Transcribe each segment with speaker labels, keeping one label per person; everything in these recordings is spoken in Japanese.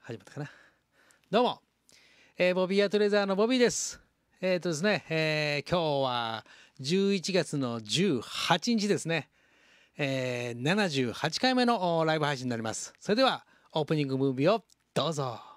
Speaker 1: 始まったかな。どうも、えー、ボビーアトレザーのボビーです。えっ、ー、とですね、えー、今日は11月の18日ですね、えー、78回目のライブ配信になります。それでは、オープニングムービーをどうぞ。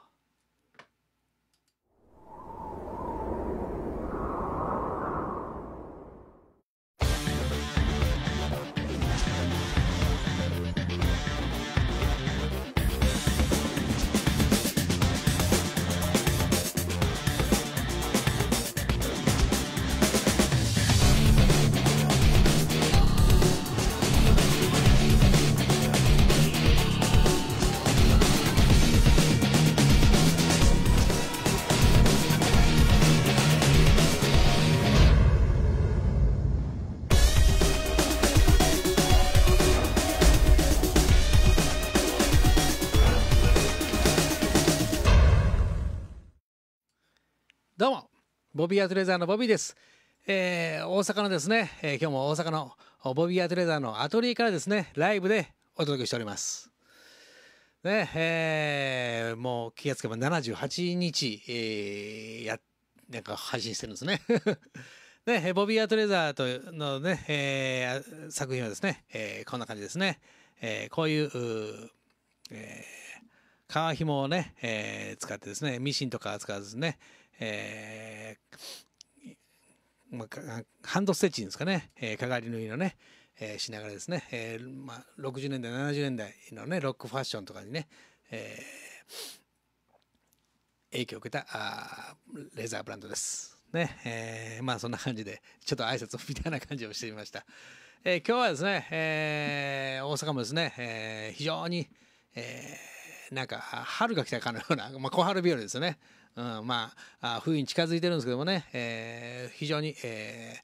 Speaker 1: ボビーアトレザーのボビーです。えー、大阪のですね、えー、今日も大阪のボビーアトレザーのアトリエからですね、ライブでお届けしております。ね、えー、もう気がつけば78日、えー、や、なんか配信してるんですね。ね、ボビーアトレザーとのね、えー、作品はですね、えー、こんな感じですね。えー、こういう、うえー、皮紐をね、えー、使ってですね、ミシンとか使わずですね、えーまあ、ハンドステッチですかね、えー、かがり縫いのね、えー、しながらですね、えーまあ、60年代70年代のねロックファッションとかにね、えー、影響を受けたあレザーブランドです。ねえー、まあそんな感じでちょっと挨拶みたいな感じをしてみました。えー、今日はですね、えー、大阪もですね、えー、非常に、えー、なんか春が来たかのような、まあ、小春日和ですよね。うん、まあ冬に近づいてるんですけどもね、えー、非常に、え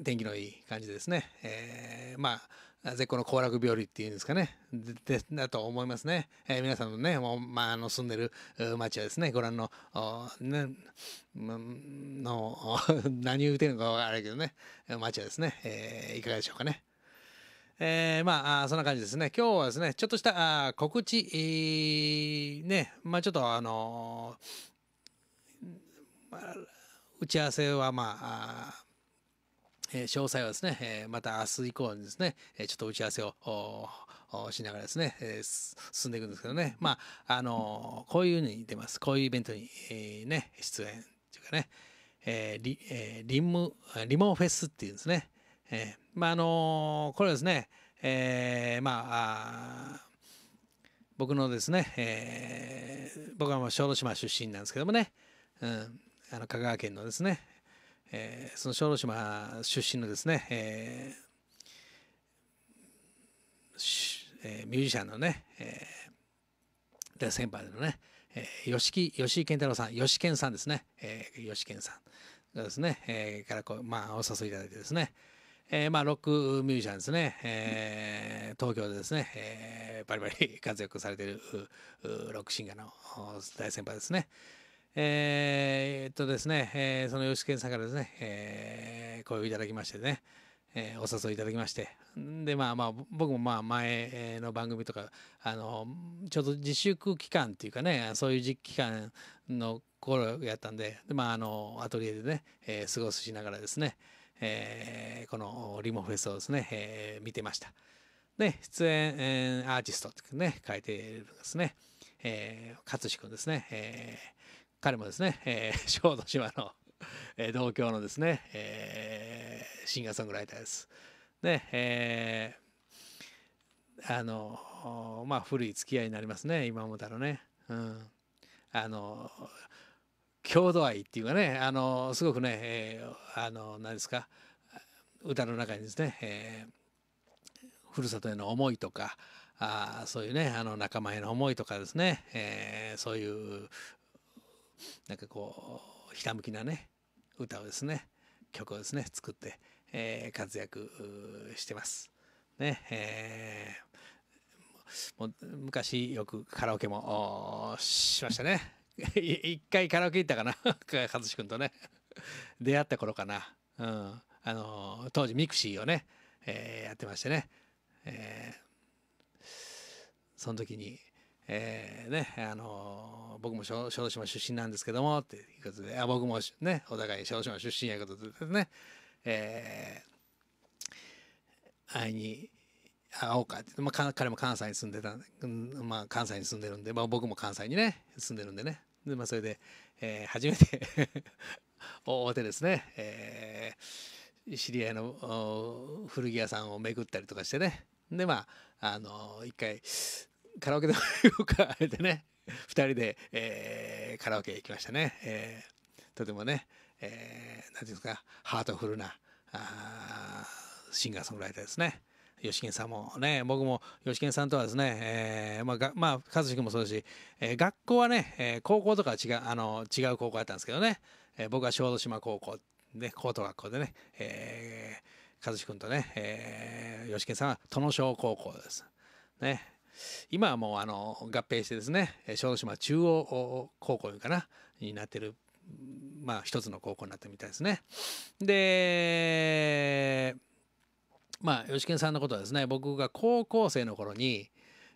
Speaker 1: ー、天気のいい感じでですね、えー、まあ絶好の行楽日和っていうんですかね。で、だと思いますね。えー、皆さんのね、もう、まあ、あの、住んでる町はですね、ご覧の、ね、の、何言うてるのかあからないけどね、町はですね、えー、いかがでしょうかね。えー、まあ、そんな感じですね。今日はですね、ちょっとしたあ告知、えー、ね、まあちょっとあのーまあ、打ち合わせはまあえ詳細はですね、えまた明日以降にですね、えちょっと打ち合わせをしながらですね、え進んでいくんですけどね、まあ、あのこういうふうに出ます。こういうイベントに、えね、出演というかね、えリえリム、リモフェスっていうんですね。えまあ、あのこれはですね、えまあ、僕のですね、え僕は小豆島出身なんですけどもね、うん、あの香川県のですね、えー、その小豆島出身のですね、えーえー、ミュージシャンのね、えー、大先輩のね、えー、吉木吉井健太郎さん吉健さんですね、えー、吉健さんがですね、えー、からこう、まあ、お誘いいただいてですね、えー、まあロックミュージシャンですね、えー、東京でですね、えー、バリバリ活躍されているロックシンガーの大先輩ですね。えー、っとですね、えー、その吉健さんからですね、えー、声をいただきましてね、えー、お誘いいただきましてでまあまあ僕もまあ前の番組とかあのちょうど自粛期間っていうかねそういう期間の頃やったんでで、まあ、あのアトリエでね、えー、過ごすしながらですね、えー、このリモフェスをですね、えー、見てました。で出演、えー、アーティストってね書いてるんですね、えー、勝志くんですね、えー彼もですね、えー、小豆島の、えー、同郷のですね、えー、シンガーソングライターです。ねえー、あのまあ古い付き合いになりますね今もだのね。うん、あの郷土愛っていうかねあのすごくね、えー、あの何ですか歌の中にですね、えー、ふるさとへの思いとかあそういうねあの仲間への思いとかですね、えー、そういうなんかこうひたむきなね歌をですね曲をですね作って、えー、活躍してます。ねえー、もう昔よくカラオケもしましたね。一回カラオケ行ったかな 和志君とね出会った頃かな、うん、あのー、当時ミクシーをね、えー、やってましてね、えー、その時に、えーね、あのー僕も小豆島出身なんですけどもっていうことであ僕もねお互い小豆島出身やことですね、えー、会いに会おうかって、まあ、彼も関西に住んでた、うんまあ、関西に住んでるんで、まあ、僕も関西にね住んでるんでねで、まあ、それで、えー、初めて大 手ですね、えー、知り合いの古着屋さんを巡ったりとかしてねでまああの一回カラオケでも行こうかてね2 人で、えー、カラオケ行きましたね、えー、とてもね何、えー、て言うんですかハートフルなあシンガーソングライターですね。吉健さんもね僕も吉健さんとはですね、えー、まあまあ、和志君もそうだし、えー、学校はね、えー、高校とかは違うあの違う高校やったんですけどね、えー、僕は小豆島高校ね高等学校でね、えー、和志君とね、えー、吉健さんは殿小高校です。ね今はもうあの合併してですね小豆島中央高校かなになってるまあ一つの高校になってるみたいですね。でまあ吉健さんのことはですね僕が高校生の頃に、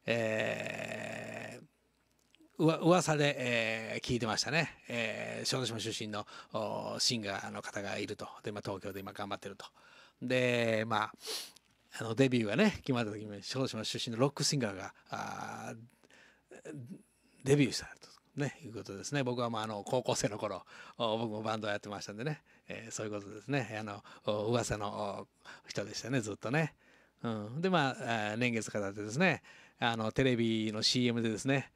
Speaker 1: えー、うわ噂で、えー、聞いてましたね、えー、小豆島出身のシンガーの方がいるとで、まあ、東京で今頑張ってるとでまああのデビューがね決まった時に小島出身のロックシンガーがあデビューしたと、ね、いうことですね僕はまああの高校生の頃僕もバンドをやってましたんでね、えー、そういうことですねあの噂の人でしたねずっとね。うん、でまあ年月かたってですねあのテレビの CM でですね、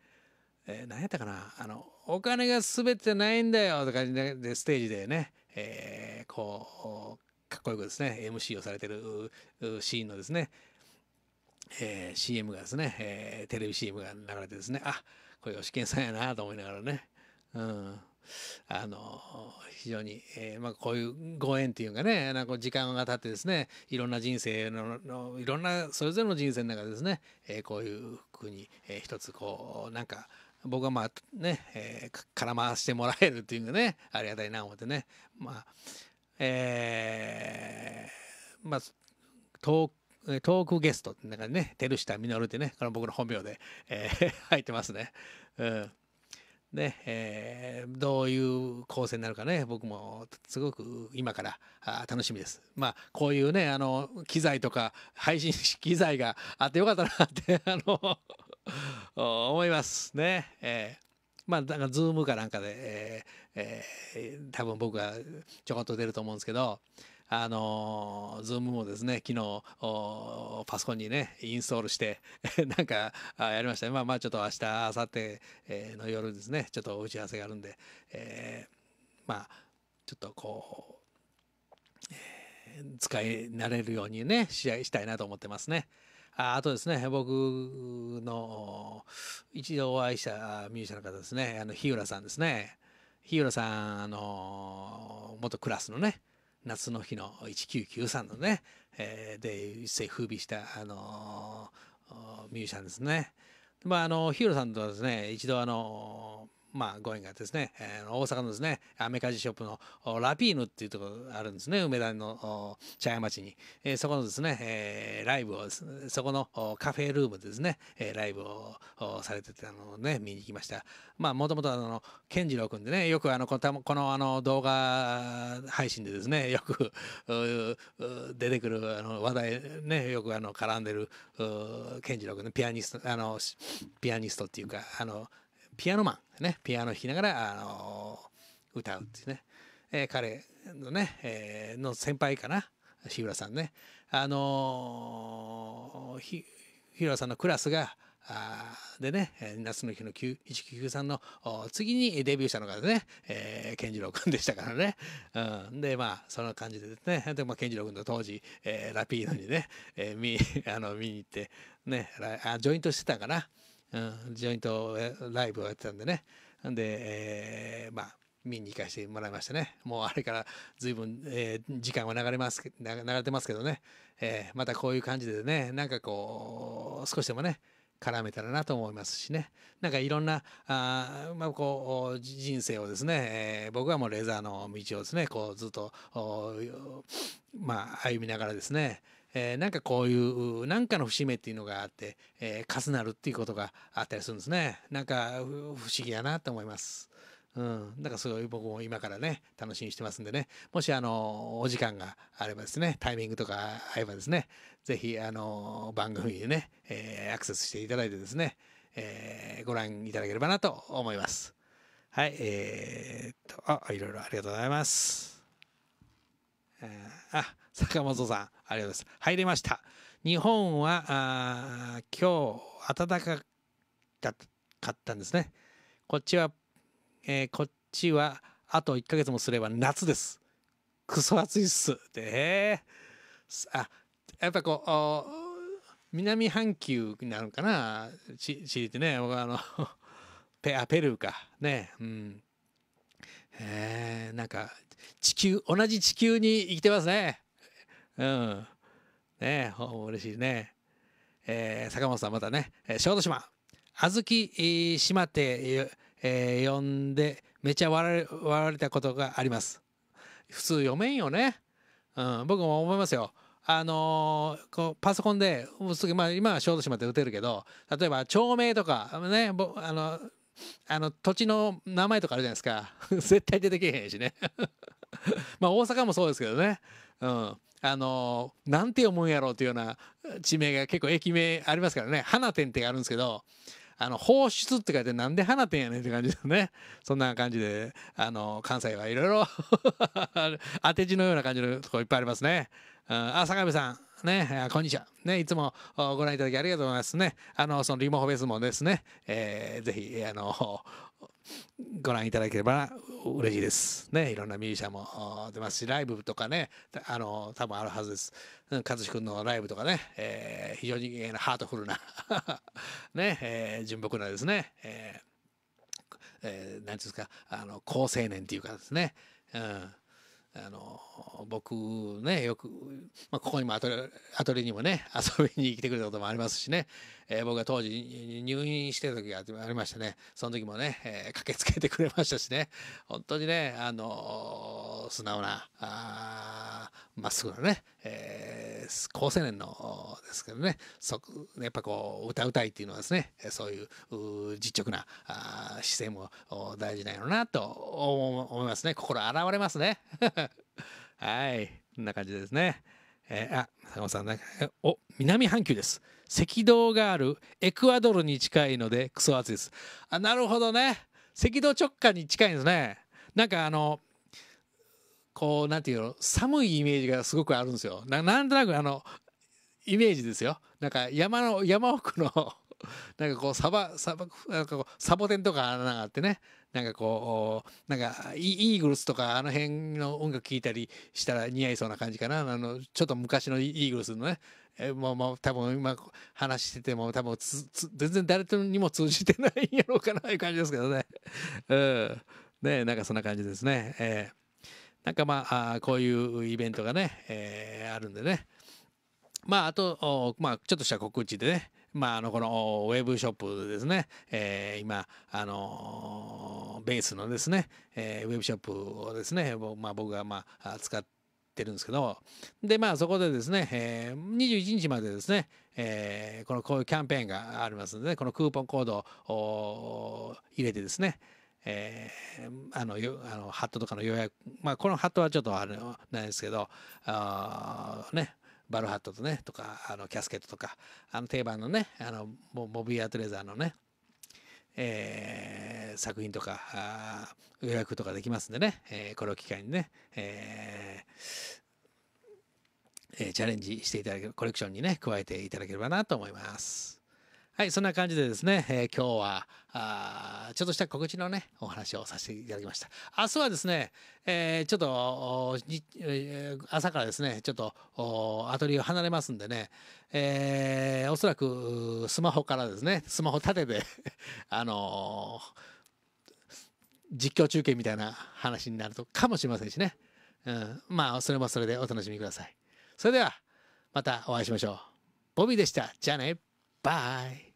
Speaker 1: えー、何やったかなあのお金が全てないんだよとかでステージでね、えー、こうかっこよくですね MC をされてるシーンのですね、えー、CM がですね、えー、テレビ CM が流れてですねあこれ吉健さんやなと思いながらね、うん、あの非常に、えーまあ、こういうご縁っていうかねなんか時間が経ってですねいろんな人生のいろんなそれぞれの人生の中でですね、えー、こういうふうに、えー、一つこうなんか僕はまあね、えー、絡ましてもらえるっていうかねありがたいな思ってねまあえーまあ、トートークゲストってなんかね照下稔ってねこの僕の本名で、えー、入ってますね。うんねえー、どういう構成になるかね僕もすごく今から楽しみです。まあこういうねあの機材とか配信機材があってよかったなって あの思いますね。えーまあ、だから、ズームかなんかで、えーえー、多分僕がちょこっと出ると思うんですけど、あのー、z もですね、昨日、パソコンにね、インストールして なんかやりましたね。まあまあちょっと明日、明後日の夜ですね、ちょっと打ち合わせがあるんで、えー、まあ、ちょっとこう、使い慣れるようにね、試合したいなと思ってますね。ああとですね、僕の一度お会いしたミュージシャンの方ですね、あの日浦さんですね。日浦さん、あの元クラスのね、夏の日の1993のね、えー、で一世風靡した、あのミュージシャンですね。まあ、あのヒーローさんとはですね一度あのまあ、ご縁がですね、えー、大阪のですね、アメカジショップのラピーヌっていうところがあるんですね、梅田の茶屋町に。えー、そこのですね、えー、ライブを、そこのカフェルームでですね、えー、ライブをされてたのをね、見に行きました。まあ、もともとあの、健次郎君でね、よくあの、このこのあの動画配信でですね、よく出てくるあの話題、ね、よくあの、絡んでる健次郎君のピアニスト、あの、ピアニストっていうか、あの、ピアノマン、ね、ピアノ弾きながら、あのー、歌うっていうね、えー、彼のね、えー、の先輩かな日浦さんね、あのー、日浦さんのクラスがあでね夏の日の1993の次にデビューしたのがね、えー、健次郎君でしたからね、うん、でまあそんな感じでですねで、まあ、健次郎君と当時、えー、ラピードにね、えー、見 あの見に行ってねあジョイントしてたかな、うん、ジョイントライブをやってたんでねんで、えー、まあ見に行かせてもらいましたねもうあれから随分、えー、時間は流れます流れてますけどね、えー、またこういう感じでねなんかこう少しでもね絡めたらなと思いますしねなんかいろんなあ、まあ、こう人生をですね、えー、僕はもうレザーの道をですねこうずっとまあ、歩みながらですね、えー、なんかこういうなんかの節目っていうのがあって、えー、重なるっていうことがあったりするんですねなんか不思議やなと思います。うん、だからすごい僕も今からね楽しみにしてますんでねもしあのお時間があればですねタイミングとか合えばですね是非あの番組にね、えー、アクセスしていただいてですね、えー、ご覧いただければなと思います。はい、えー、っと、あ、いろいろありがとうございます。あ坂本さんありがとうございます入りました日本はあ今日暖かかったんですねこっちは、えー、こっちはあと1ヶ月もすれば夏ですクソ暑いっすであやっぱこう南半球なのかなチリってね僕あの ペペルーかねうんえー、なんか地球同じ地球に生きてますね。うんね嬉しいね。えー、坂本さんまたね小豆島小豆島ってえー、呼んでめちゃ笑われたことがあります普通読めんよね、うん、僕も思いますよあのー、こうパソコンで、まあ、今は小豆島って打てるけど例えば町名とかねあのあの、土地の名前とかあるじゃないですか。絶対出てけへんしね。まあ、大阪もそうですけどね。うん。あのなんて読むんやろうというような地名が結構駅名ありますからね。花店ってあるんですけど、あの、放出って書いてなんで花店やねんって感じですね。そんな感じで、あの、関西はいろいろ当て字のような感じのとこいっぱいありますね。うん、あ、坂上さん、ね、こんにちは。ね、いつもご覧いただきありがとうございますね。あの、そのリモホフェスもですね、えー、ぜひ、あの、ご覧いただければ嬉しいです。ね、いろんなミュージシャンも出ますし、ライブとかね、あの、多分あるはずです。うん、勝志くんのライブとかね、えー、非常に、えー、ハートフルな ね、えー、純朴なですね、えーえー、なんていうんですか、あの、高青年っていうかですね、うん、あの僕ねよく、まあ、ここにもアトレアトにもね 遊びに来てくれたこともありますしね、えー、僕が当時入院してた時がありましたねその時もね、えー、駆けつけてくれましたしね本当にねあの素直なまっすぐなね、えー、高青年のですけどねそやっぱこう歌うたいっていうのはですねそういう実直な姿勢も大事なやろうなと思いますね心現れますね。はい。こんな感じですね。えー、あ、坂本さん、ね、お、南半球です。赤道があるエクアドルに近いのでクソ暑いです。あ、なるほどね。赤道直下に近いんですね。なんかあの、こう、なんていうの、寒いイメージがすごくあるんですよ。ななんとなくあの、イメージですよ。なんか山の、山奥の なんかこうサバサバなんかこうサボテンとかなんかあってねなんかこうなんかイーグルスとかあの辺の音楽聴いたりしたら似合いそうな感じかなあのちょっと昔のイーグルスのねえもうもう多分今話してても多分全然誰とにも通じてないんやろうかないう感じですけどねうんねなんかそんな感じですねえー、なんかまああこういうイベントがね、えー、あるんでねまああとまあちょっとした告知でねまあ、あのこのウェブショップですね、えー、今あのベースのですね、えー、ウェブショップをですね、まあ、僕がまあ使ってるんですけどでまあそこでですね、えー、21日までですね、えー、このこういうキャンペーンがありますので、ね、このクーポンコードを入れてですねえー、あのあのハットとかの予約、まあ、このハットはちょっとあれないですけどあ、ね、バルハットとねとかあのキャスケットとかあの定番のねあのモビアトレザーのね、えー、作品とか予約とかできますんでね、えー、これを機会にね、ええー、チャレンジしていただけるコレクションにね加えていただければなと思います。はい、そんな感じでですね、えー、今日はあちょっとした告知のね、お話をさせていただきました。明日はですね、えー、ちょっと、朝からですね、ちょっとアトリエを離れますんでね、えー、おそらくスマホからですね、スマホ立てて あの実況中継みたいな話になるとかもしれませんしね。うん、まあ、それもそれでお楽しみください。それでは、またお会いしましょう。ボビーでした。じゃあね。バイ。